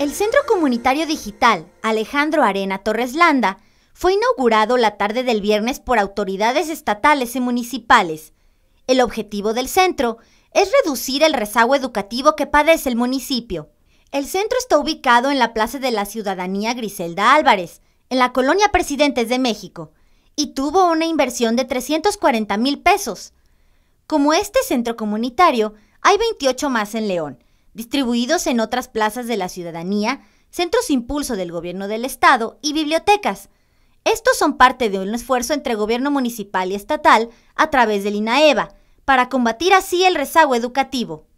El Centro Comunitario Digital Alejandro Arena Torres Landa fue inaugurado la tarde del viernes por autoridades estatales y municipales. El objetivo del centro es reducir el rezago educativo que padece el municipio. El centro está ubicado en la Plaza de la Ciudadanía Griselda Álvarez, en la colonia Presidentes de México, y tuvo una inversión de 340 mil pesos. Como este centro comunitario, hay 28 más en León, distribuidos en otras plazas de la ciudadanía, centros impulso del gobierno del estado y bibliotecas. Estos son parte de un esfuerzo entre gobierno municipal y estatal a través del INAEVA, e para combatir así el rezago educativo.